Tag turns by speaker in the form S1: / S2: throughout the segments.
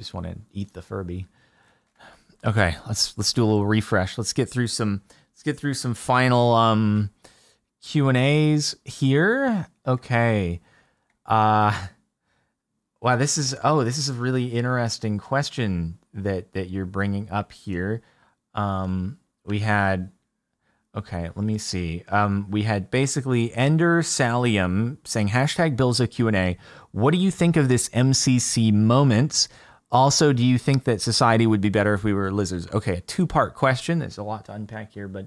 S1: just want to eat the Furby. Okay, let's let's do a little refresh. Let's get through some let's get through some final um Q and A's here. Okay. Uh wow, this is oh, this is a really interesting question that that you're bringing up here. Um we had okay, let me see. Um we had basically Ender Salium saying hashtag Bill's a Q Q&A. What do you think of this MCC moments? Also, do you think that society would be better if we were lizards? Okay, a two part question. There's a lot to unpack here, but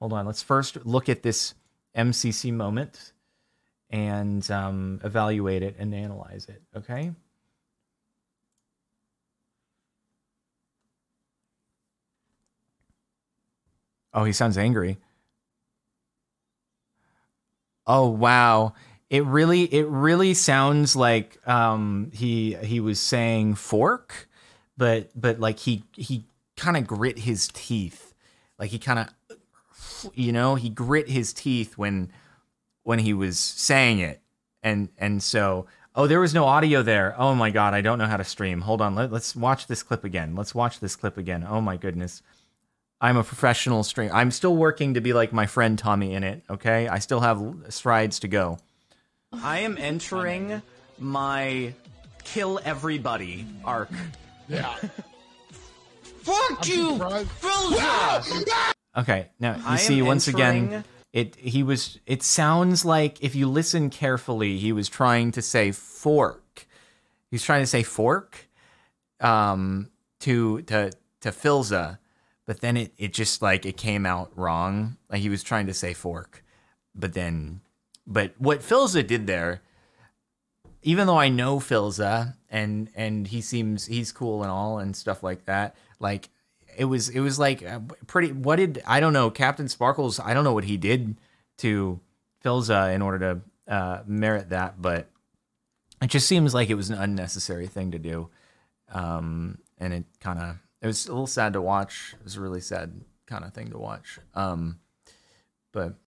S1: hold on. Let's first look at this MCC moment and um, evaluate it and analyze it, okay? Oh, he sounds angry. Oh, wow. It really, it really sounds like um, he he was saying fork, but but like he he kind of grit his teeth, like he kind of, you know, he grit his teeth when when he was saying it, and and so oh, there was no audio there. Oh my god, I don't know how to stream. Hold on, let, us watch this clip again. Let's watch this clip again. Oh my goodness. I'm a professional stream. I'm still working to be like my friend Tommy in it, okay? I still have strides to go. I am entering my kill everybody arc. Yeah. Fuck you, okay, now you I see once entering... again it he was it sounds like if you listen carefully he was trying to say fork he's trying to say fork um to to to filza but then it it just like it came out wrong like he was trying to say fork but then but what Filza did there, even though I know Filza and and he seems he's cool and all and stuff like that, like it was it was like uh, pretty. What did I don't know Captain Sparkles? I don't know what he did to Filza in order to uh, merit that, but it just seems like it was an unnecessary thing to do, um, and it kind of it was a little sad to watch. It was a really sad kind of thing to watch. Um, but